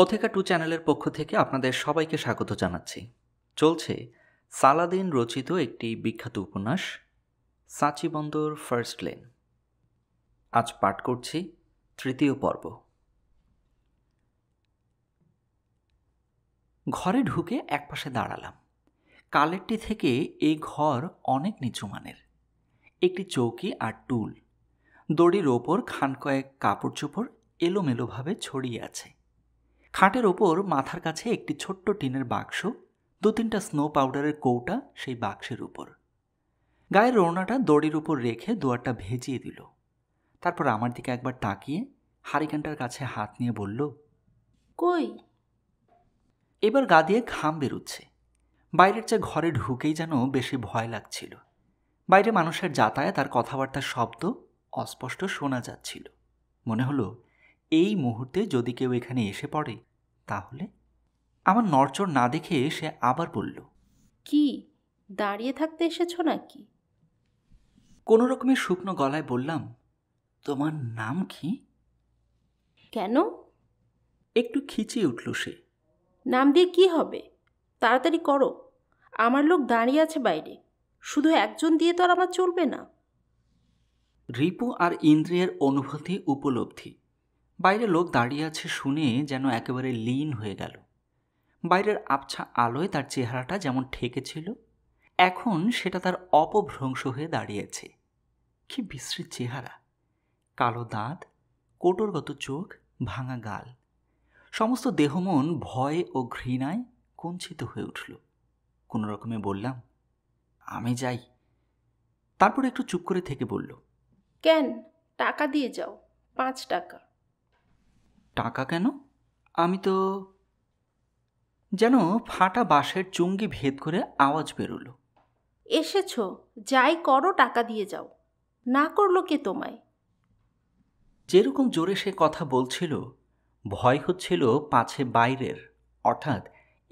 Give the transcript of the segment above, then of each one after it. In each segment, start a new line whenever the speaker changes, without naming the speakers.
কথেকা two চ্যানেলের পক্ষ থেকে আপনাদের সবাইকে স্বাগত জানাচ্ছি চলছে সালাদিন রচিত একটি বিখ্যাত উপন্যাস সাঁচিবন্দর ফার্স্ট লেন আজ পাঠ করছি তৃতীয় পর্ব ঘরে ঢুকে একপাশে দাঁড়ালাম কালেরটি থেকে এই ঘর অনেক নিচু মানের একটি চৌকি আর টুল দড়ির ওপর খান কয়েক কাপড় চোপড় এলোমেলোভাবে ছড়িয়ে আছে খাটের ওপর মাথার কাছে একটি ছোট্ট টিনের বাক্স দু তিনটা স্নো পাউডারের কৌটা সেই বাক্সের উপর গায়ের রোনাটা দড়ির উপর রেখে দুয়ারটা ভেজিয়ে দিল তারপর আমার দিকে একবার তাকিয়ে হারিকেনটার কাছে হাত নিয়ে বলল কই এবার গা দিয়ে ঘাম বেরোচ্ছে বাইরের চেয়ে ঘরে ঢুকেই যেন বেশি ভয় লাগছিল বাইরে মানুষের যাতায়াত আর কথাবার্তার শব্দ অস্পষ্ট শোনা যাচ্ছিল মনে হলো এই মুহূর্তে যদি কেউ এখানে এসে পড়ে তাহলে আমার নড়চড় না দেখে সে আবার বলল
কি দাঁড়িয়ে থাকতে এসেছো নাকি
কোনো রকমের শুকনো গলায় বললাম তোমার নাম কি কেন একটু খিচিয়ে উঠল সে
নাম দিয়ে কি হবে তাড়াতাড়ি করো আমার লোক দাঁড়িয়ে আছে বাইরে শুধু একজন দিয়ে তো আর আমার চলবে না
রিপু আর ইন্দ্রিয়ের অনুভূতি উপলব্ধি বাইরে লোক দাঁড়িয়ে আছে শুনে যেন একেবারে লীন হয়ে গেল বাইরের আবছা আলোয় তার চেহারাটা যেমন ঠেকেছিল এখন সেটা তার অপভ্রংশ হয়ে দাঁড়িয়েছে কি বিশ্রী চেহারা কালো দাঁত কোটরগত চোখ ভাঙা গাল সমস্ত দেহমন ভয় ও ঘৃণায় কুঞ্চিত হয়ে উঠল কোনো রকমে বললাম আমি যাই তারপর একটু চুপ করে থেকে বলল
কেন টাকা দিয়ে যাও পাঁচ টাকা
টাকা কেন আমি তো যেন ফাটা বাঁশের চুঙ্গি ভেদ করে আওয়াজ বেরোলো
এসেছ যাই করো টাকা দিয়ে যাও না করলো কে তোমায়
যেরকম জোরে সে কথা বলছিল ভয় হচ্ছিল পাছে বাইরের অর্থাৎ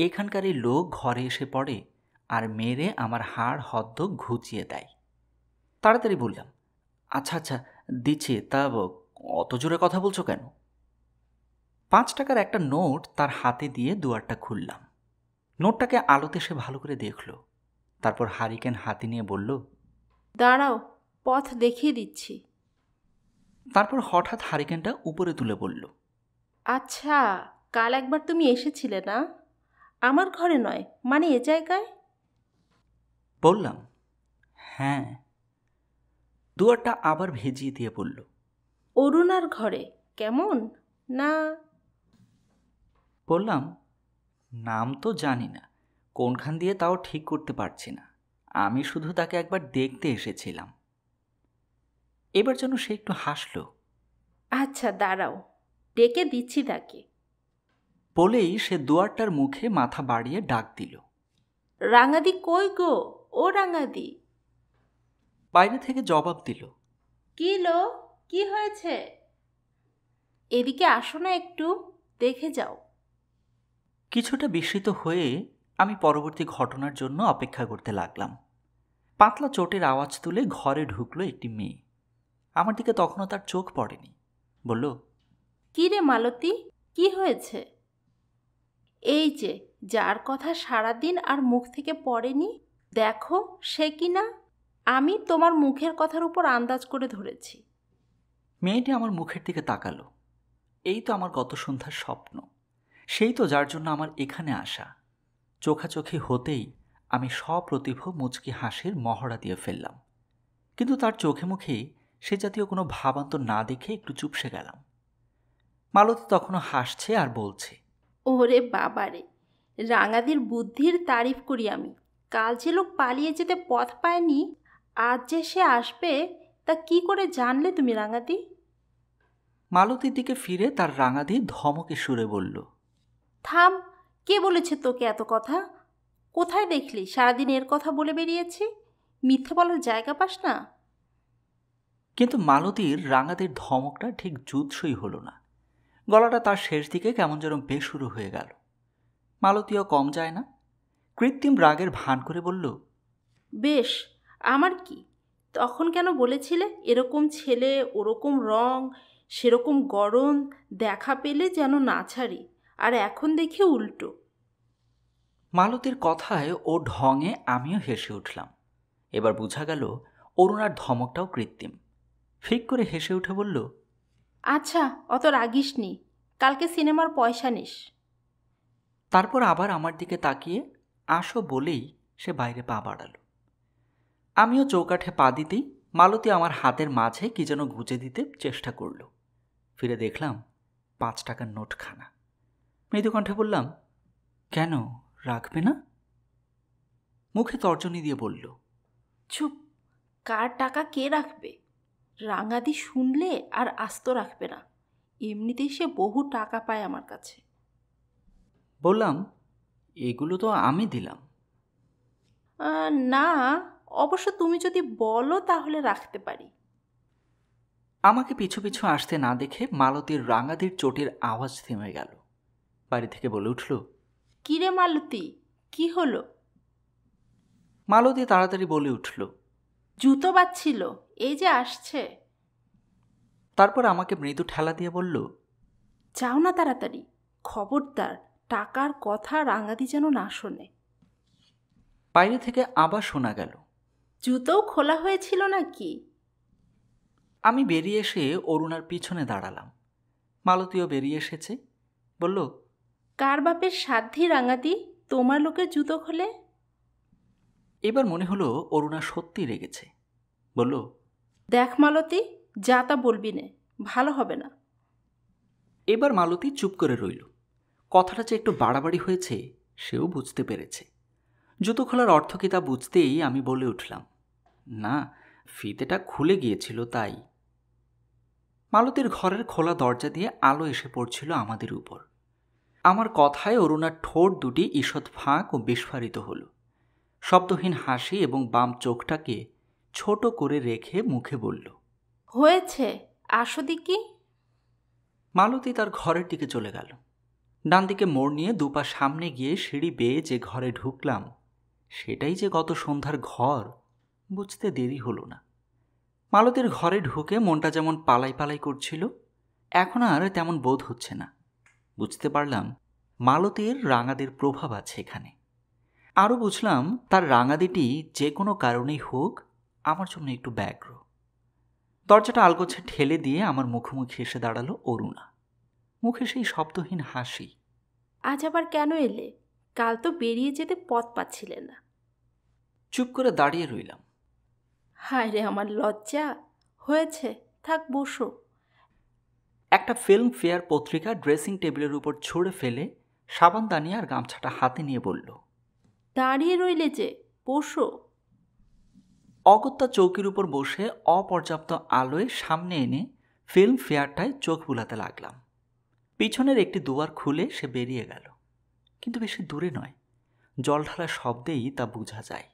এখানকারই লোক ঘরে এসে পড়ে আর মেরে আমার হাড় হদ্দ ঘুচিয়ে দেয় তাড়াতাড়ি বললাম আচ্ছা আচ্ছা দিচ্ছি তা অত জোরে কথা বলছো কেন পাঁচ টাকার একটা নোট তার হাতে দিয়ে দুয়ারটা খুললাম নোটটাকে আলোতে সে ভালো করে দেখল তারপর হারিকেন হাতে নিয়ে বলল
দাঁড়াও পথ দেখিয়ে দিচ্ছি
তারপর হঠাৎ হারিকেনটা উপরে তুলে বলল
আচ্ছা কাল একবার তুমি এসেছিলে না আমার ঘরে নয় মানে এ জায়গায়
বললাম হ্যাঁ দুয়ারটা আবার ভেজিয়ে দিয়ে বলল
অরুণার ঘরে কেমন না
বললাম নাম তো জানি না কোনখান দিয়ে তাও ঠিক করতে পারছি না আমি শুধু তাকে একবার দেখতে এসেছিলাম এবার যেন সে একটু হাসল
আচ্ছা দাঁড়াও ডেকে দিচ্ছি তাকে
বলেই সে দুয়ারটার মুখে মাথা বাড়িয়ে ডাক দিল
রাঙাদি কই গো ও রাঙাদি
বাইরে থেকে জবাব দিল
কি লো কি হয়েছে এদিকে আসো না একটু দেখে যাও
কিছুটা বিস্মিত হয়ে আমি পরবর্তী ঘটনার জন্য অপেক্ষা করতে লাগলাম পাতলা চোটের আওয়াজ তুলে ঘরে ঢুকলো একটি মেয়ে আমার দিকে তখনও তার চোখ পড়েনি বলল
কি রে মালতী কি হয়েছে এই যে যার কথা সারাদিন আর মুখ থেকে পড়েনি দেখো সে কি না আমি তোমার মুখের কথার উপর আন্দাজ করে ধরেছি
মেয়েটি আমার মুখের দিকে তাকালো এই তো আমার গত সন্ধ্যার স্বপ্ন সেই তো যার জন্য আমার এখানে আসা চোখাচোখি হতেই আমি সপ্রতিভ মুচকি হাসির মহড়া দিয়ে ফেললাম কিন্তু তার চোখে মুখে সে জাতীয় কোনো ভাবান্তর না দেখে একটু চুপসে গেলাম মালতি তখনও হাসছে আর বলছে
ওরে বাবারে রাঙাদের বুদ্ধির তারিফ করি আমি কাল যে লোক পালিয়ে যেতে পথ পায়নি আজ যে সে আসবে তা কি করে জানলে তুমি রাঙাদি
মালতীর দিকে ফিরে তার রাঙাদি ধমকে সুরে বলল
থাম কে বলেছে তোকে এত কথা কোথায় দেখলি সারাদিন এর কথা বলে বেরিয়েছি মিথ্যে বলার জায়গা পাস না
কিন্তু মালতীর রাঙাদের ধমকটা ঠিক জুৎসই হলো না গলাটা তার শেষ দিকে কেমন যেন বেশুরু হয়ে গেল মালতীও কম যায় না কৃত্রিম রাগের ভান করে বলল বেশ আমার কি
তখন কেন বলেছিলে এরকম ছেলে ওরকম রং সেরকম গরম দেখা পেলে যেন না ছাড়ি আর এখন দেখি উল্টো
মালতীর কথায় ও ঢঙে আমিও হেসে উঠলাম এবার বোঝা গেল অরুণার ধমকটাও কৃত্রিম ফিক করে হেসে উঠে বলল
আচ্ছা অত রাগিস নি কালকে সিনেমার পয়সা নিস
তারপর আবার আমার দিকে তাকিয়ে আসো বলেই সে বাইরে পা বাড়াল আমিও চৌকাঠে পা দিতেই মালতী আমার হাতের মাঝে কি যেন গুজে দিতে চেষ্টা করল ফিরে দেখলাম পাঁচ টাকার নোটখানা মৃদু কণ্ঠে বললাম কেন রাখবে না মুখে তর্জনী দিয়ে বলল চুপ
কার টাকা কে রাখবে রাঙাদি শুনলে আর আস্ত রাখবে না এমনিতেই সে বহু টাকা পায় আমার কাছে
বললাম এগুলো তো আমি দিলাম
না অবশ্য তুমি যদি বলো তাহলে রাখতে পারি
আমাকে পিছু পিছু আসতে না দেখে মালতীর রাঙাদির চোটের আওয়াজ থেমে গেল বাড়ি থেকে বলে উঠল
কিরে মালতী কি হলো
মালতী তাড়াতাড়ি বলে উঠল
জুতো বাচ্ছিল এই যে আসছে
তারপর আমাকে মৃদু ঠেলা দিয়ে বলল
যাও না তাড়াতাড়ি খবরদার টাকার কথা রাঙাদি যেন না
শোনে বাইরে থেকে আবার শোনা গেল জুতোও খোলা হয়েছিল নাকি আমি বেরিয়ে এসে অরুণার পিছনে দাঁড়ালাম মালতীও বেরিয়ে এসেছে বলল
কার বাপের সাধ্যি রাঙাতি তোমার
লোকে জুতো খোলে এবার মনে হলো অরুণা সত্যি রেগেছে বলল
দেখ মালতী যা তা বলবি নে ভালো হবে না
এবার মালতী চুপ করে রইল কথাটা যে একটু বাড়াবাড়ি হয়েছে সেও বুঝতে পেরেছে জুতো খোলার অর্থ কি তা বুঝতেই আমি বলে উঠলাম না ফিতেটা খুলে গিয়েছিল তাই মালতীর ঘরের খোলা দরজা দিয়ে আলো এসে পড়ছিল আমাদের উপর আমার কথায় অরুণার ঠোঁট দুটি ঈষৎ ফাঁক ও বিস্ফারিত হল শব্দহীন হাসি এবং বাম চোখটাকে ছোট করে রেখে মুখে বলল
হয়েছে আসদি কি
মালতী তার ঘরের দিকে চলে গেল ডান দিকে মোড় নিয়ে দুপা সামনে গিয়ে সিঁড়ি বেয়ে যে ঘরে ঢুকলাম সেটাই যে গত সন্ধ্যার ঘর বুঝতে দেরি হলো না মালতীর ঘরে ঢুকে মনটা যেমন পালাই পালাই করছিল এখন আর তেমন বোধ হচ্ছে না বুঝতে পারলাম মালতীর রাঙাদের প্রভাব আছে এখানে আরও বুঝলাম তার রাঙাদিটি যে কোনো কারণেই হোক আমার জন্য একটু ব্যগ্র দরজাটা আলগোছে ঠেলে দিয়ে আমার মুখোমুখি এসে দাঁড়ালো অরুণা মুখে সেই শব্দহীন হাসি
আজ আবার কেন এলে কাল তো বেরিয়ে যেতে পথ পাচ্ছিলে না
চুপ করে দাঁড়িয়ে রইলাম
হায় রে আমার লজ্জা হয়েছে থাক বসো
একটা ফিল্ম ফেয়ার পত্রিকা ড্রেসিং টেবিলের উপর ছুঁড়ে ফেলে দানি আর গামছাটা হাতে নিয়ে বলল
দাঁড়িয়ে রইলে যে বসো
অগত্যা চৌকির উপর বসে অপর্যাপ্ত আলোয় সামনে এনে ফিল্ম ফেয়ারটায় চোখ বুলাতে লাগলাম পিছনের একটি দুয়ার খুলে সে বেরিয়ে গেল কিন্তু বেশি দূরে নয় জল ঢালা শব্দেই তা বোঝা যায়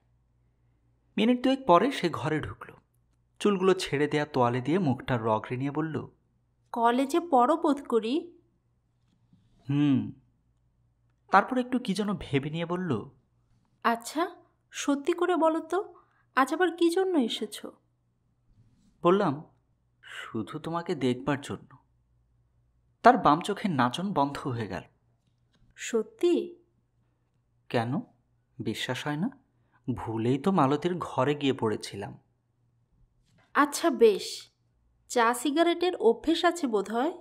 মিনিট দুয়েক পরে সে ঘরে ঢুকল চুলগুলো ছেড়ে দেয়া তোয়ালে দিয়ে মুখটা রগড়ে নিয়ে বলল
কলেজে পড়ো বোধ করি
হুম তারপর একটু কি যেন ভেবে নিয়ে বলল
আচ্ছা সত্যি করে বলো তো আজ আবার কি জন্য এসেছো
বললাম শুধু তোমাকে দেখবার জন্য তার বাম চোখের নাচন বন্ধ হয়ে গেল সত্যি কেন বিশ্বাস হয় না ভুলেই তো মালতীর ঘরে গিয়ে পড়েছিলাম
আচ্ছা বেশ চা সিগারেটের অভ্যেস আছে বোধহয়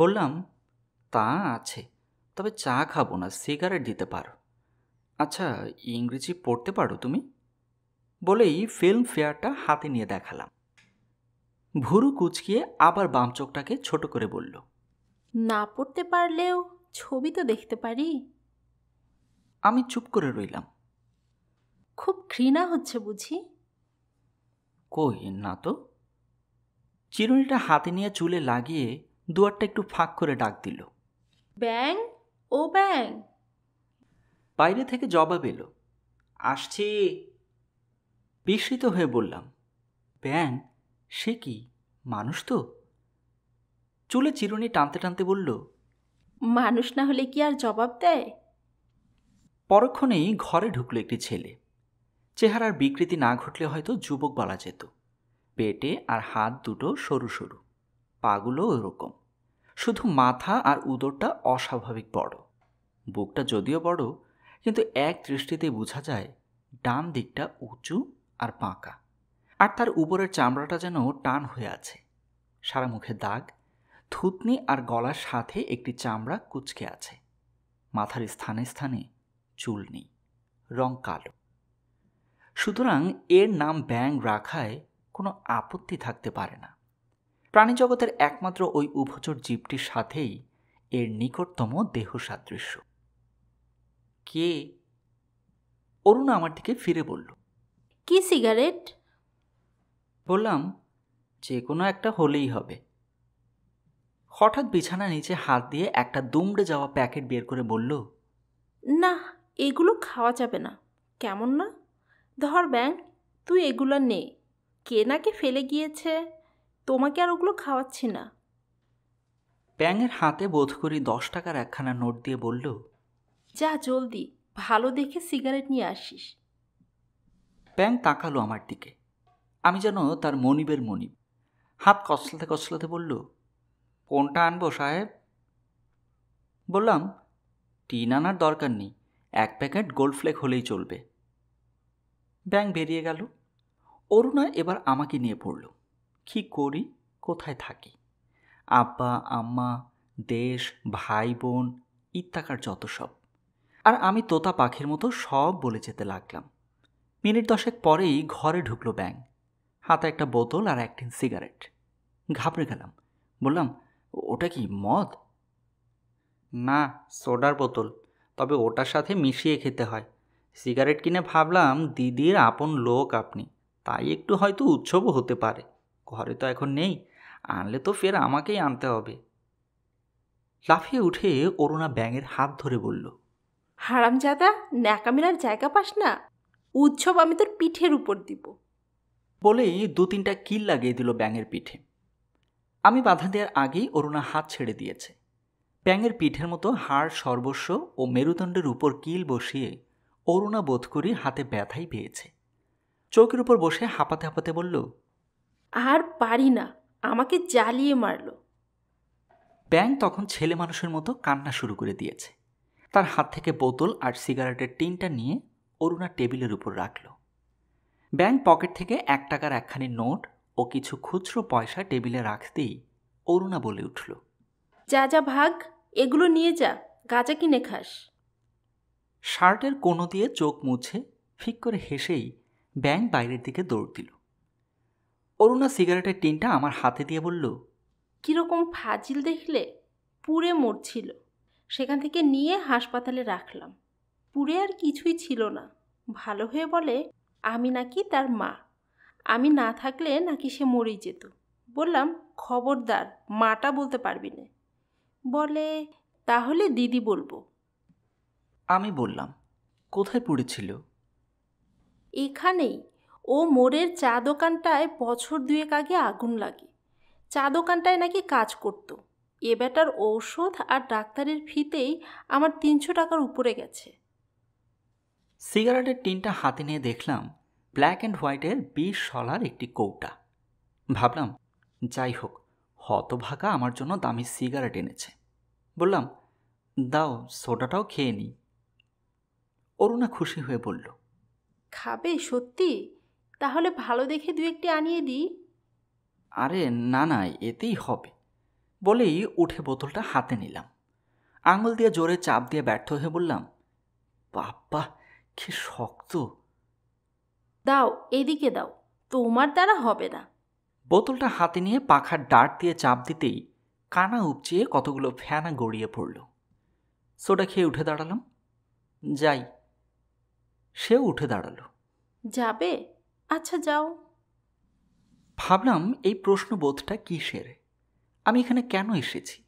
বললাম তা আছে তবে চা খাবো না সিগারেট দিতে পারো আচ্ছা ইংরেজি পড়তে পারো তুমি বলেই ফিল্ম ফেয়ারটা হাতে নিয়ে দেখালাম ভুরু কুচকিয়ে আবার বাম চোখটাকে ছোট করে বলল
না পড়তে পারলেও ছবি তো দেখতে পারি
আমি চুপ করে রইলাম খুব ঘৃণা হচ্ছে বুঝি কই না তো চিরুনিটা হাতে নিয়ে চুলে লাগিয়ে দুয়ারটা একটু ফাঁক করে ডাক দিল
ব্যাং ও ব্যাং
বাইরে থেকে জবাব এলো আসছি বিস্মিত হয়ে বললাম ব্যাং সে কি মানুষ তো চুলে চিরুনি টানতে টানতে বলল
মানুষ না হলে কি আর জবাব দেয়
পরক্ষণেই ঘরে ঢুকলো একটি ছেলে চেহারার বিকৃতি না ঘটলে হয়তো যুবক বলা যেত পেটে আর হাত দুটো সরু সরু পাগুলো ওরকম শুধু মাথা আর উদরটা অস্বাভাবিক বড় বুকটা যদিও বড় কিন্তু এক দৃষ্টিতে বোঝা যায় ডান দিকটা উঁচু আর পাঁকা আর তার উপরের চামড়াটা যেন টান হয়ে আছে সারা মুখে দাগ থুতনি আর গলার সাথে একটি চামড়া কুচকে আছে মাথার স্থানে স্থানে চুল নেই রং কালো সুতরাং এর নাম ব্যাং রাখায় কোনো আপত্তি থাকতে পারে না প্রাণীজগতের একমাত্র ওই উভচর জীবটির সাথেই এর নিকটতম দেহ সাদৃশ্য কে অরুণা আমার দিকে ফিরে বলল
কি সিগারেট
বললাম যে কোনো একটা হলেই হবে হঠাৎ বিছানা নিচে হাত দিয়ে একটা দুমড়ে যাওয়া প্যাকেট বের করে বলল না
এগুলো খাওয়া যাবে না কেমন না ধর ব্যাং তুই এগুলো নে কে নাকে ফেলে গিয়েছে তোমাকে আর ওগুলো খাওয়াচ্ছি না
ব্যাঙের হাতে বোধ করি দশ টাকার একখানা নোট দিয়ে বলল
যা জলদি ভালো দেখে সিগারেট নিয়ে আসিস
ব্যাং তাকালো আমার দিকে আমি যেন তার মনিবের মনিব হাত কচলাতে কচলাতে বলল কোনটা আনবো সাহেব বললাম টিন আনার দরকার নেই এক প্যাকেট গোল্ড ফ্লেক হলেই চলবে ব্যাং বেরিয়ে গেল অরুণা এবার আমাকে নিয়ে পড়ল কি করি কোথায় থাকি আব্বা আম্মা দেশ ভাই বোন ইত্যাকার যত সব আর আমি তোতা পাখির মতো সব বলে যেতে লাগলাম মিনিট দশেক পরেই ঘরে ঢুকলো ব্যাং হাতে একটা বোতল আর একটিন সিগারেট ঘাবড়ে গেলাম বললাম ওটা কি মদ না সোডার বোতল তবে ওটার সাথে মিশিয়ে খেতে হয় সিগারেট কিনে ভাবলাম দিদির আপন লোক আপনি তাই একটু হয়তো উৎসবও হতে পারে ঘরে তো এখন নেই আনলে তো ফের আমাকেই আনতে হবে লাফিয়ে উঠে অরুণা ব্যাঙের হাত ধরে বলল হারামজাদা
ন্যাকামিনার জায়গা পাস না উৎসব আমি তোর পিঠের উপর দিব
বলেই দু তিনটা কিল লাগিয়ে দিল ব্যাঙের পিঠে আমি বাধা দেওয়ার আগেই অরুণা হাত ছেড়ে দিয়েছে ব্যাঙের পিঠের মতো হাড় সর্বস্ব ও মেরুদণ্ডের উপর কিল বসিয়ে অরুণা বোধ করি হাতে ব্যথাই পেয়েছে চৌকির উপর বসে হাঁপাতে হাঁপাতে বলল আর পারি না আমাকে জ্বালিয়ে মারল ব্যাং তখন ছেলে মানুষের মতো কান্না শুরু করে দিয়েছে তার হাত থেকে বোতল আর সিগারেটের টিনটা নিয়ে অরুণা টেবিলের উপর রাখল ব্যাং পকেট থেকে এক টাকার একখানি নোট ও কিছু খুচরো পয়সা টেবিলে রাখতেই অরুণা বলে উঠল
যা যা ভাগ এগুলো নিয়ে যা গাঁজা কিনে খাস
শার্টের কোনো দিয়ে চোখ মুছে ফিক করে হেসেই ব্যাং বাইরের দিকে দৌড় দিল অরুণা সিগারেটের টিনটা আমার হাতে দিয়ে বলল কীরকম ফাজিল
দেখলে পুড়ে মরছিল সেখান থেকে নিয়ে হাসপাতালে রাখলাম পুড়ে আর কিছুই ছিল না ভালো হয়ে বলে আমি নাকি তার মা আমি না থাকলে নাকি সে মরেই যেত বললাম খবরদার মাটা বলতে পারবি না বলে তাহলে দিদি বলবো
আমি বললাম কোথায় পড়েছিল
এখানেই ও মোড়ের চা দোকানটায় বছর দুয়েক আগে আগুন লাগে চা দোকানটায় নাকি কাজ করত এ বেটার ঔষধ আর ডাক্তারের ফিতেই আমার তিনশো টাকার উপরে গেছে
সিগারেটের টিনটা হাতে নিয়ে দেখলাম ব্ল্যাক অ্যান্ড হোয়াইটের বিষ সলার একটি কৌটা ভাবলাম যাই হোক হতভাগা আমার জন্য দামি সিগারেট এনেছে বললাম দাও সোডাটাও খেয়ে নিই অরুণা খুশি হয়ে বলল
খাবে সত্যি তাহলে ভালো দেখে দু একটি আনিয়ে দিই
আরে না না এতেই হবে বলেই উঠে বোতলটা হাতে নিলাম আঙুল দিয়ে জোরে চাপ দিয়ে ব্যর্থ হয়ে বললাম বাপ্পা কি শক্ত
দাও এদিকে দাও তোমার দ্বারা হবে না
বোতলটা হাতে নিয়ে পাখার ডাট দিয়ে চাপ দিতেই কানা উপচিয়ে কতগুলো ফ্যানা গড়িয়ে পড়ল সোডা খেয়ে উঠে দাঁড়ালাম যাই সেও উঠে দাঁড়ালো
যাবে আচ্ছা যাও
ভাবলাম এই প্রশ্নবোধটা কিসের আমি এখানে কেন এসেছি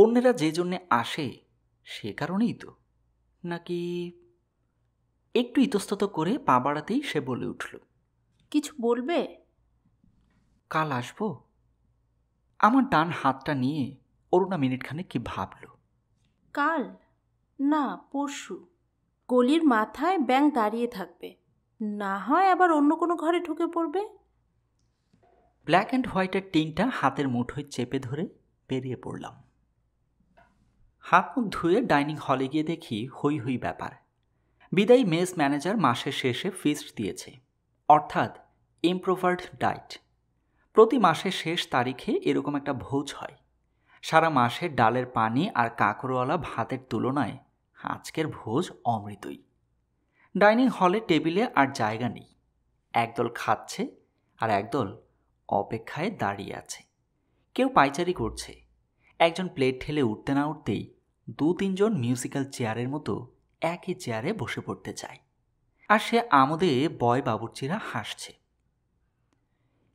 অন্যেরা যে জন্যে আসে সে কারণেই তো নাকি একটু ইতস্তত করে পা বাড়াতেই সে বলে উঠল কিছু বলবে কাল আসব আমার ডান হাতটা নিয়ে অরুণা মিনিটখানে কি ভাবল
কাল না পরশু গলির মাথায় ব্যাঙ দাঁড়িয়ে থাকবে না হয় আবার অন্য কোনো ঘরে ঢুকে পড়বে
ব্ল্যাক অ্যান্ড হোয়াইটের টিনটা হাতের মুঠোয় চেপে ধরে বেরিয়ে পড়লাম হাত মুখ ধুয়ে ডাইনিং হলে গিয়ে দেখি হই হই ব্যাপার বিদায়ী মেস ম্যানেজার মাসের শেষে ফিস্ট দিয়েছে অর্থাৎ ইম্প্রোভার্ড ডায়েট প্রতি মাসের শেষ তারিখে এরকম একটা ভোজ হয় সারা মাসে ডালের পানি আর কাঁকরোয়ালা ভাতের তুলনায় আজকের ভোজ অমৃতই ডাইনিং হলে টেবিলে আর জায়গা নেই একদল খাচ্ছে আর একদল অপেক্ষায় দাঁড়িয়ে আছে কেউ পাইচারি করছে একজন প্লেট ঠেলে উঠতে না উঠতেই দু তিনজন মিউজিক্যাল চেয়ারের মতো একই চেয়ারে বসে পড়তে চায় আর সে আমোদে বয় বাবুর্চিরা হাসছে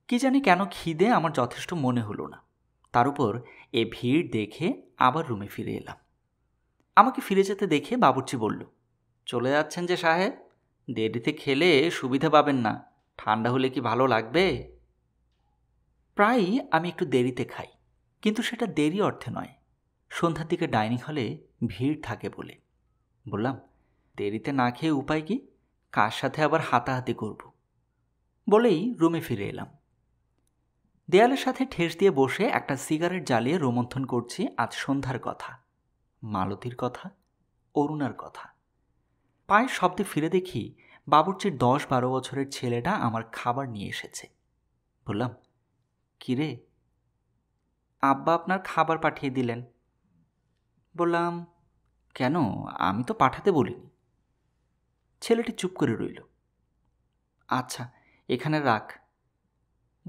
কি জানি কেন খিদে আমার যথেষ্ট মনে হলো না তার উপর এ ভিড় দেখে আবার রুমে ফিরে এলাম আমাকে ফিরে যেতে দেখে বাবুর্চি বলল চলে যাচ্ছেন যে সাহেব দেরিতে খেলে সুবিধা পাবেন না ঠান্ডা হলে কি ভালো লাগবে প্রায়ই আমি একটু দেরিতে খাই কিন্তু সেটা দেরি অর্থে নয় সন্ধ্যার দিকে ডাইনিং হলে ভিড় থাকে বলে বললাম দেরিতে না খেয়ে উপায় কি কার সাথে আবার হাতাহাতি করব বলেই রুমে ফিরে এলাম দেয়ালের সাথে ঠেস দিয়ে বসে একটা সিগারেট জ্বালিয়ে রোমন্থন করছি আজ সন্ধ্যার কথা মালতীর কথা অরুণার কথা পায়ের শব্দে ফিরে দেখি বাবুর্চির দশ বারো বছরের ছেলেটা আমার খাবার নিয়ে এসেছে বললাম কিরে আব্বা আপনার খাবার পাঠিয়ে দিলেন বললাম কেন আমি তো পাঠাতে বলিনি ছেলেটি চুপ করে রইল আচ্ছা এখানে রাখ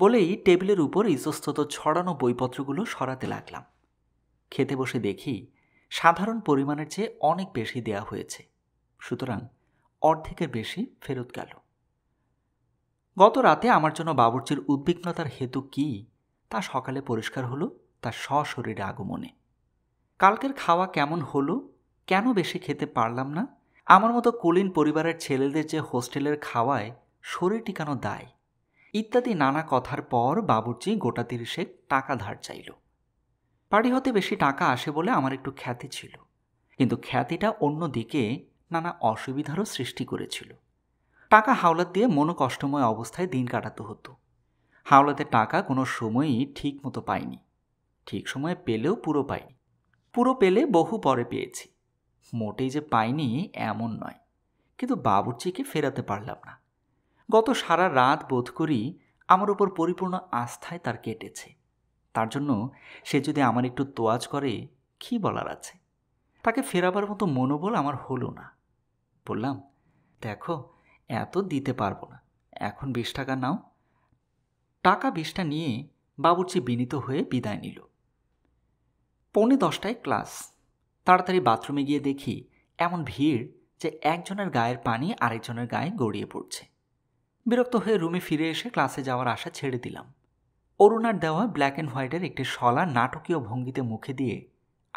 বলেই টেবিলের উপর ইতস্তত ছড়ানো বইপত্রগুলো সরাতে লাগলাম খেতে বসে দেখি সাধারণ পরিমাণের চেয়ে অনেক বেশি দেয়া হয়েছে সুতরাং অর্ধেকের বেশি ফেরত গেল গত রাতে আমার জন্য বাবুর্চির উদ্বিগ্নতার হেতু কি তা সকালে পরিষ্কার হলো তার সশরীরে আগমনে কালকের খাওয়া কেমন হলো কেন বেশি খেতে পারলাম না আমার মতো কুলিন পরিবারের ছেলেদের যে হোস্টেলের খাওয়ায় শরীর টিকানো দায় ইত্যাদি নানা কথার পর বাবুর্চি গোটা তিরিশে টাকা ধার চাইল পার্টি হতে বেশি টাকা আসে বলে আমার একটু খ্যাতি ছিল কিন্তু খ্যাতিটা অন্য দিকে নানা অসুবিধারও সৃষ্টি করেছিল টাকা হাওলাত দিয়ে মনোকষ্টময় অবস্থায় দিন কাটাতে হতো হাওলাতে টাকা কোনো সময়ই ঠিক মতো পাইনি ঠিক সময়ে পেলেও পুরো পাইনি পুরো পেলে বহু পরে পেয়েছি মোটেই যে পাইনি এমন নয় কিন্তু বাবুর্চিকে ফেরাতে পারলাম না গত সারা রাত বোধ করি আমার উপর পরিপূর্ণ আস্থায় তার কেটেছে তার জন্য সে যদি আমার একটু তোয়াজ করে কি বলার আছে তাকে ফেরাবার মতো মনোবল আমার হলো না বললাম দেখো এত দিতে পারবো না এখন বিশ টাকা নাও টাকা বিশটা নিয়ে বাবুর্চি বিনীত হয়ে বিদায় নিল পৌনে দশটায় ক্লাস তাড়াতাড়ি বাথরুমে গিয়ে দেখি এমন ভিড় যে একজনের গায়ের পানি আরেকজনের গায়ে গড়িয়ে পড়ছে বিরক্ত হয়ে রুমে ফিরে এসে ক্লাসে যাওয়ার আশা ছেড়ে দিলাম অরুণার দেওয়া ব্ল্যাক অ্যান্ড হোয়াইটের একটি শলা নাটকীয় ভঙ্গিতে মুখে দিয়ে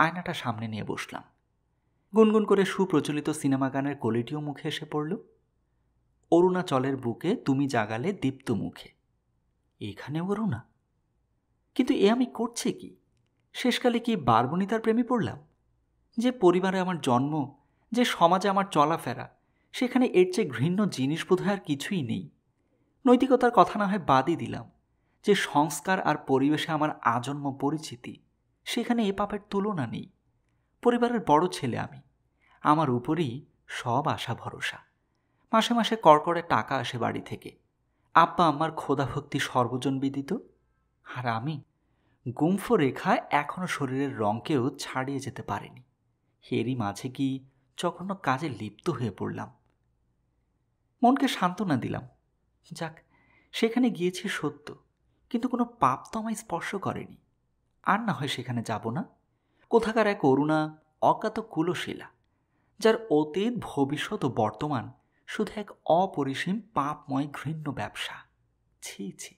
আয়নাটা সামনে নিয়ে বসলাম গুনগুন করে সুপ্রচলিত সিনেমা গানের কোলিটিও মুখে এসে পড়ল অরুণাচলের বুকে তুমি জাগালে দীপ্ত মুখে এখানে অরুণা কিন্তু এ আমি করছে কি শেষকালে কি বারবনিতার প্রেমে পড়লাম যে পরিবারে আমার জন্ম যে সমাজে আমার চলাফেরা সেখানে এর চেয়ে ঘৃণ্য জিনিস বোধহয় আর কিছুই নেই নৈতিকতার কথা না হয় বাদই দিলাম যে সংস্কার আর পরিবেশে আমার আজন্ম পরিচিতি সেখানে এ পাপের তুলনা নেই পরিবারের বড় ছেলে আমি আমার উপরেই সব আশা ভরসা মাসে মাসে কড়কড়ে টাকা আসে বাড়ি থেকে আব্বা আমার ক্ষোধাভক্তি সর্বজন বিদিত আর আমি গুম্ফ রেখা এখনও শরীরের রঙকেও ছাড়িয়ে যেতে পারেনি এরই মাঝে কি যখন কাজে লিপ্ত হয়ে পড়লাম মনকে সান্ত্বনা দিলাম যাক সেখানে গিয়েছি সত্য কিন্তু কোনো পাপ তো আমায় স্পর্শ করেনি আর না হয় সেখানে যাব না কোথাকার এক অরুণা অজ্ঞাত কুলশিলা যার অতীত ভবিষ্যৎ ও বর্তমান শুধু এক অপরিসীম পাপময় ঘৃণ্য ব্যবসা ছি ছি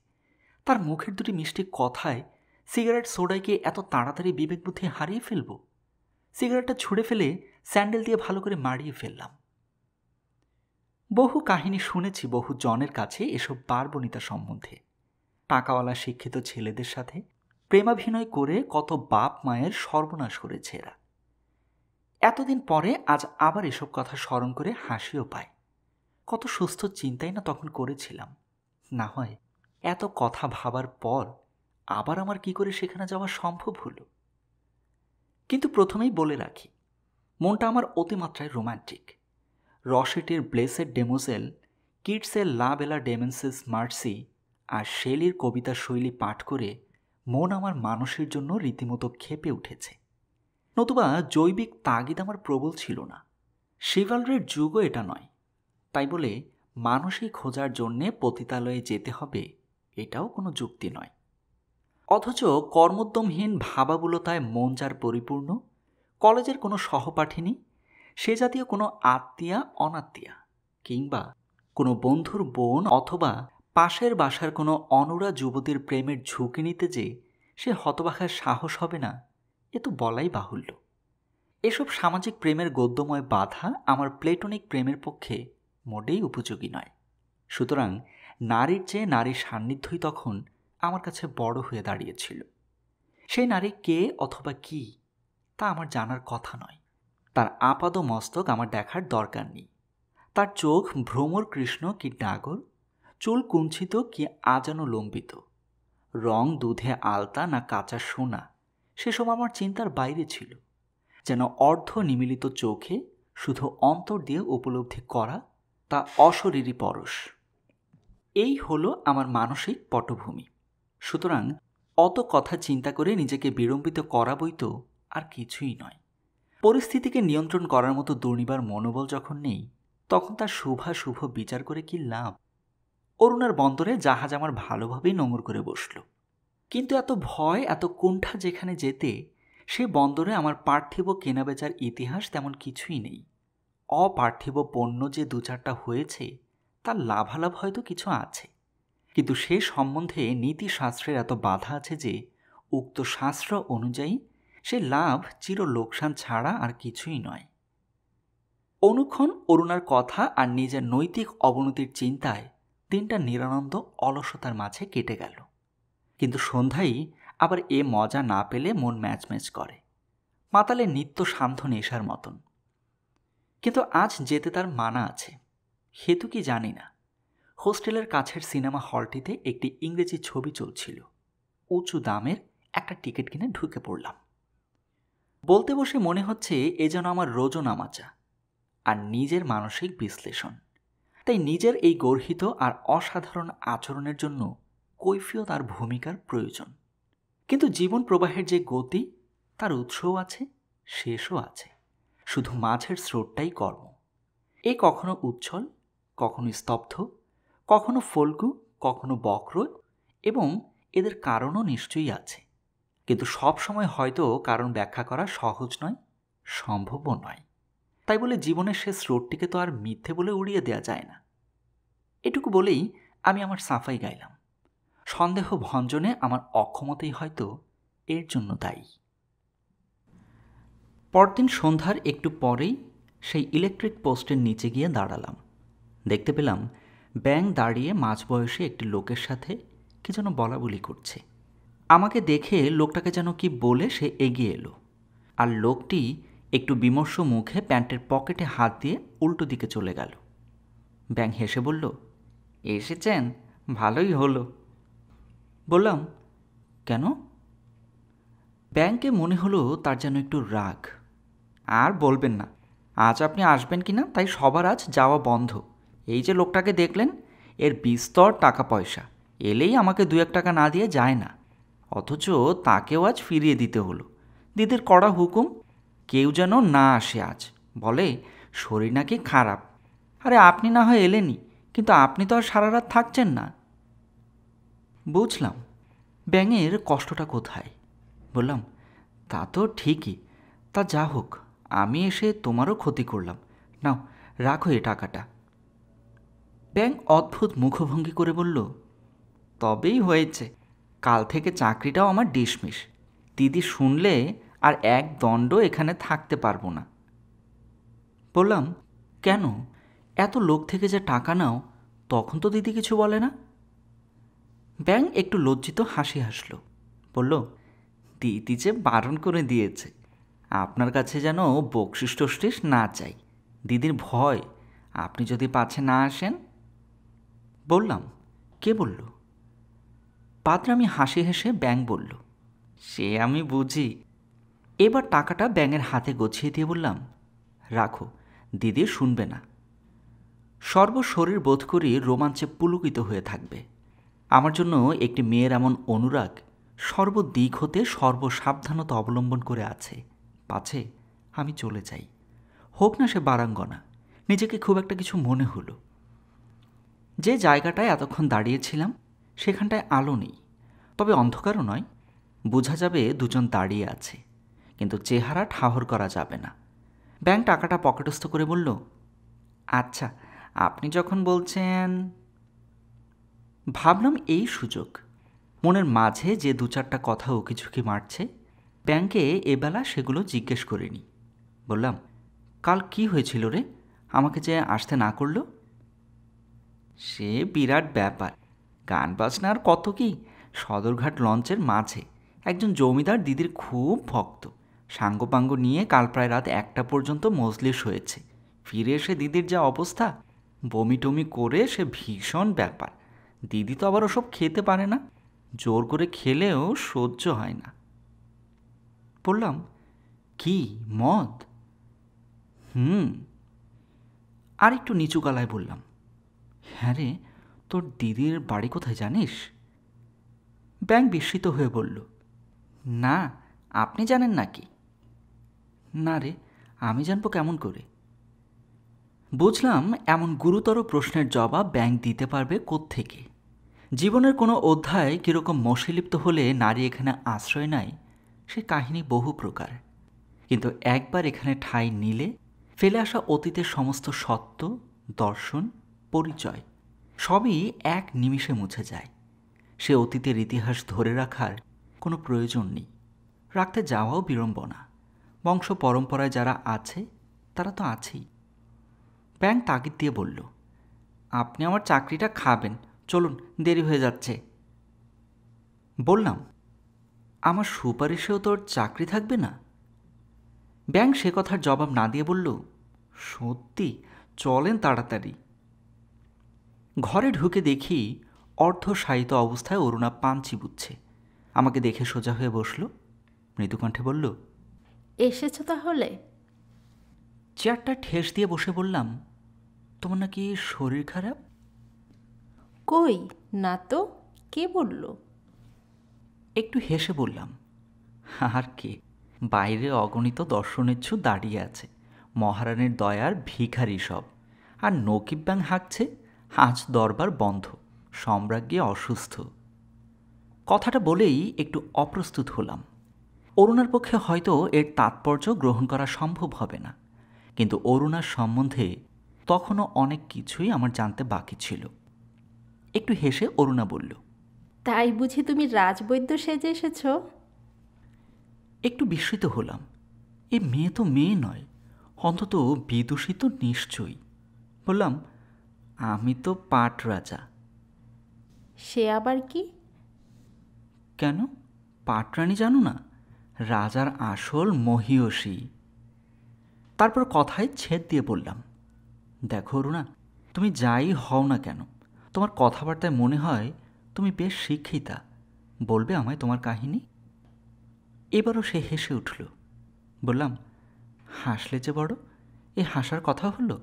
তার মুখের দুটি মিষ্টি কথায় সিগারেট সোডাইকে এত তাড়াতাড়ি বিবেক বুদ্ধি হারিয়ে ফেলব সিগারেটটা ছুঁড়ে ফেলে স্যান্ডেল দিয়ে ভালো করে মারিয়ে ফেললাম বহু কাহিনী শুনেছি বহু জনের কাছে এসব পার্বণিতা সম্বন্ধে টাকাওয়ালা শিক্ষিত ছেলেদের সাথে প্রেমাভিনয় করে কত বাপ মায়ের সর্বনাশ করেছে এরা এতদিন পরে আজ আবার এসব কথা স্মরণ করে হাসিও পায় কত সুস্থ চিন্তাই না তখন করেছিলাম না হয় এত কথা ভাবার পর আবার আমার কি করে সেখানে যাওয়া সম্ভব হলো কিন্তু প্রথমেই বলে রাখি মনটা আমার অতিমাত্রায় রোম্যান্টিক রসেটের ব্লেসেড ডেমোসেল কিডসের লা বেলা ডেমেন্সেস মার্সি আর শেলির কবিতা শৈলী পাঠ করে মন আমার মানুষের জন্য রীতিমতো খেপে উঠেছে নতুবা জৈবিক তাগিদ আমার প্রবল ছিল না শিভালরের যুগও এটা নয় তাই বলে মানসিক খোঁজার জন্যে পতিতালয়ে যেতে হবে এটাও কোনো যুক্তি নয় অথচ কর্মোদ্যমহীন ভাবাবুলতায় মন যার পরিপূর্ণ কলেজের কোনো সহপাঠিনী সে জাতীয় কোনো আত্মীয়া অনাত্মীয়া কিংবা কোনো বন্ধুর বোন অথবা পাশের বাসার কোনো অনুরা যুবতীর প্রেমের ঝুঁকি নিতে যে সে হতবাখার সাহস হবে না এ তো বলাই বাহুল্য এসব সামাজিক প্রেমের গদ্যময় বাধা আমার প্লেটনিক প্রেমের পক্ষে মোটেই উপযোগী নয় সুতরাং নারীর চেয়ে নারীর সান্নিধ্যই তখন আমার কাছে বড় হয়ে দাঁড়িয়েছিল সেই নারী কে অথবা কি তা আমার জানার কথা নয় তার আপাদ মস্তক আমার দেখার দরকার নেই তার চোখ ভ্রমর কৃষ্ণ কি ডাগর চুল কুঞ্চিত কি আজানো লম্বিত রং দুধে আলতা না কাঁচা সোনা সেসব আমার চিন্তার বাইরে ছিল যেন অর্ধ নিমিলিত চোখে শুধু অন্তর দিয়ে উপলব্ধি করা তা অশরীরই পরশ এই হলো আমার মানসিক পটভূমি সুতরাং অত কথা চিন্তা করে নিজেকে বিড়ম্বিত করা তো আর কিছুই নয় পরিস্থিতিকে নিয়ন্ত্রণ করার মতো দুর্নিবার মনোবল যখন নেই তখন তার শুভাশুভ বিচার করে কি লাভ অরুণার বন্দরে জাহাজ আমার ভালোভাবেই নোংর করে বসল কিন্তু এত ভয় এত কুণ্ঠা যেখানে যেতে সে বন্দরে আমার পার্থিব কেনাবেচার ইতিহাস তেমন কিছুই নেই অপার্থিব পণ্য যে দু চারটা হয়েছে তার লাভালাভ হয়তো কিছু আছে কিন্তু সে সম্বন্ধে নীতিশাস্ত্রের এত বাধা আছে যে উক্ত শাস্ত্র অনুযায়ী সে লাভ চির লোকসান ছাড়া আর কিছুই নয় অনুক্ষণ অরুণার কথা আর নিজের নৈতিক অবনতির চিন্তায় দিনটা নিরানন্দ অলসতার মাঝে কেটে গেল কিন্তু সন্ধ্যায় আবার এ মজা না পেলে মন ম্যাচ ম্যাচ করে মাতালে নিত্য সান্ধ্য নেশার মতন কিন্তু আজ যেতে তার মানা আছে হেতু কি জানি না হোস্টেলের কাছের সিনেমা হলটিতে একটি ইংরেজি ছবি চলছিল উঁচু দামের একটা টিকিট কিনে ঢুকে পড়লাম বলতে বসে মনে হচ্ছে এ যেন আমার নামাচা আর নিজের মানসিক বিশ্লেষণ তাই নিজের এই গর্হিত আর অসাধারণ আচরণের জন্য কৈফিয়ত আর ভূমিকার প্রয়োজন কিন্তু জীবন প্রবাহের যে গতি তার উৎসও আছে শেষও আছে শুধু মাছের স্রোতটাই কর্ম এ কখনো উচ্ছল কখনো স্তব্ধ কখনো ফলকু কখনো বক্র এবং এদের কারণও নিশ্চয়ই আছে কিন্তু সবসময় হয়তো কারণ ব্যাখ্যা করা সহজ নয় সম্ভবও নয় তাই বলে জীবনের শেষ রোডটিকে তো আর মিথ্যে বলে উড়িয়ে দেওয়া যায় না এটুকু বলেই আমি আমার সাফাই গাইলাম সন্দেহ ভঞ্জনে আমার অক্ষমতাই হয়তো এর জন্য দায়ী পরদিন সন্ধ্যার একটু পরেই সেই ইলেকট্রিক পোস্টের নিচে গিয়ে দাঁড়ালাম দেখতে পেলাম ব্যাং দাঁড়িয়ে মাঝ বয়সে একটি লোকের সাথে কি যেন বলা বলি করছে আমাকে দেখে লোকটাকে যেন কি বলে সে এগিয়ে এলো আর লোকটি একটু বিমর্ষ মুখে প্যান্টের পকেটে হাত দিয়ে উল্টো দিকে চলে গেল ব্যাং হেসে বলল এসেছেন ভালোই হলো বললাম কেন ব্যাংকে মনে হলো তার যেন একটু রাগ আর বলবেন না আজ আপনি আসবেন কি না তাই সবার আজ যাওয়া বন্ধ এই যে লোকটাকে দেখলেন এর বিস্তর টাকা পয়সা এলেই আমাকে দু এক টাকা না দিয়ে যায় না অথচ তাকেও আজ ফিরিয়ে দিতে হলো দিদির কড়া হুকুম কেউ যেন না আসে আজ বলে শরীর নাকি খারাপ আরে আপনি না হয় এলেনি কিন্তু আপনি তো আর সারা রাত থাকছেন না বুঝলাম ব্যাঙের কষ্টটা কোথায় বললাম তা তো ঠিকই তা যা হোক আমি এসে তোমারও ক্ষতি করলাম নাও রাখো এ টাকাটা ব্যাং অদ্ভুত মুখভঙ্গি করে বলল তবেই হয়েছে কাল থেকে চাকরিটাও আমার ডিসমিস দিদি শুনলে আর এক দণ্ড এখানে থাকতে পারবো না বললাম কেন এত লোক থেকে যে টাকা নাও তখন তো দিদি কিছু বলে না ব্যাং একটু লজ্জিত হাসি হাসল বলল দিদি যে বারণ করে দিয়েছে আপনার কাছে যেন বকশিস টসটিস না চাই দিদির ভয় আপনি যদি পাছে না আসেন বললাম কে বলল পাত্র আমি হাসি হেসে ব্যাং বলল সে আমি বুঝি এবার টাকাটা ব্যাঙের হাতে গছিয়ে দিয়ে বললাম রাখো দিদি শুনবে না সর্বশরীর বোধ করি রোমাঞ্চে পুলকিত হয়ে থাকবে আমার জন্য একটি মেয়ের এমন অনুরাগ সর্বদিক হতে সর্বসাবধানতা অবলম্বন করে আছে পাছে আমি চলে যাই হোক না সে বারাঙ্গনা নিজেকে খুব একটা কিছু মনে হলো যে জায়গাটায় এতক্ষণ দাঁড়িয়েছিলাম সেখানটায় আলো নেই তবে অন্ধকারও নয় বোঝা যাবে দুজন দাঁড়িয়ে আছে কিন্তু চেহারা ঠাহর করা যাবে না ব্যাংক টাকাটা পকেটস্থ করে বলল আচ্ছা আপনি যখন বলছেন ভাবলাম এই সুযোগ মনের মাঝে যে দু চারটা কথা উকিঝুঁকি মারছে ব্যাংকে এবেলা সেগুলো জিজ্ঞেস করিনি বললাম কাল কি হয়েছিল রে আমাকে যে আসতে না করলো সে বিরাট ব্যাপার গান বাজনার কত কি সদরঘাট লঞ্চের মাঝে একজন জমিদার দিদির খুব ভক্ত সাঙ্গপাঙ্গ নিয়ে কাল প্রায় রাত একটা পর্যন্ত মজলিস হয়েছে ফিরে এসে দিদির যা অবস্থা বমি টমি করে সে ভীষণ ব্যাপার দিদি তো আবার ওসব খেতে পারে না জোর করে খেলেও সহ্য হয় না বললাম কি মদ হুম আর একটু নিচু গলায় বললাম হ্যাঁ রে তোর দিদির বাড়ি কোথায় জানিস ব্যাংক বিস্মিত হয়ে বলল না আপনি জানেন নাকি না রে আমি জানবো কেমন করে বুঝলাম এমন গুরুতর প্রশ্নের জবাব ব্যাংক দিতে পারবে কোত্থেকে জীবনের কোনো অধ্যায় কীরকম মশিলিপ্ত হলে নারী এখানে আশ্রয় নেয় সে কাহিনী বহু প্রকার কিন্তু একবার এখানে ঠাঁই নিলে ফেলে আসা অতীতের সমস্ত সত্য দর্শন পরিচয় সবই এক নিমিষে মুছে যায় সে অতীতের ইতিহাস ধরে রাখার কোনো প্রয়োজন নেই রাখতে যাওয়াও বিড়ম্বনা বংশ পরম্পরায় যারা আছে তারা তো আছেই ব্যাং তাগিদ দিয়ে বলল আপনি আমার চাকরিটা খাবেন চলুন দেরি হয়ে যাচ্ছে বললাম আমার সুপারিশেও তোর চাকরি থাকবে না ব্যাং সে কথার জবাব না দিয়ে বলল সত্যি চলেন তাড়াতাড়ি ঘরে ঢুকে দেখি অর্ধসায়িত অবস্থায় অরুণা পাঞ্চি বুঝছে আমাকে দেখে সোজা হয়ে বসল মৃদুকণ্ঠে বলল এসেছো তাহলে চেয়ারটা ঠেস দিয়ে বসে বললাম তোমার নাকি শরীর খারাপ
কই না তো কে বলল
একটু হেসে বললাম আর কে বাইরে অগণিত দর্শনেচ্ছু দাঁড়িয়ে আছে মহারানীর দয়ার ভিখারি সব আর নকিব ব্যাং হাঁকছে হাঁচ দরবার বন্ধ সম্রাজ্ঞী অসুস্থ কথাটা বলেই একটু অপ্রস্তুত হলাম অরুণার পক্ষে হয়তো এর তাৎপর্য গ্রহণ করা সম্ভব হবে না কিন্তু অরুণার সম্বন্ধে তখনও অনেক কিছুই আমার জানতে বাকি ছিল একটু হেসে অরুণা বলল
তাই বুঝি তুমি রাজবৈদ্য সেজে এসেছ
একটু বিস্মিত হলাম এ মেয়ে তো মেয়ে নয় অন্তত বিদূষিত নিশ্চয়ই বললাম আমি তো পাট রাজা
সে আবার কি
কেন পাটরানি জানো না রাজার আসল মহিয়সী তারপর কথায় ছেদ দিয়ে বললাম দেখো রুনা তুমি যাই হও না কেন তোমার কথাবার্তায় মনে হয় তুমি বেশ শিক্ষিতা বলবে আমায় তোমার কাহিনী এবারও সে হেসে উঠল বললাম হাসলে যে বড় এ হাসার কথা হলো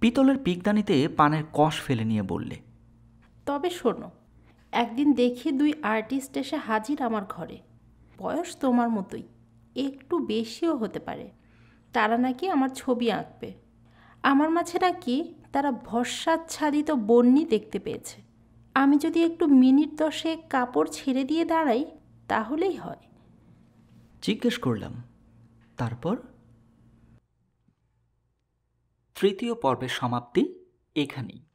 পিতলের পিকদানিতে পানের কষ ফেলে নিয়ে বললে
তবে শোনো একদিন দেখি দুই আর্টিস্ট এসে হাজির আমার ঘরে বয়স তোমার মতোই একটু বেশিও হতে পারে তারা নাকি আমার ছবি আঁকবে আমার মাঝে নাকি তারা ভরসাচ্ছাদিত বন্যি দেখতে পেয়েছে আমি যদি একটু মিনিট দশে কাপড় ছেড়ে দিয়ে দাঁড়াই তাহলেই হয়
জিজ্ঞেস করলাম তারপর তৃতীয় পর্বের সমাপ্তি এখানেই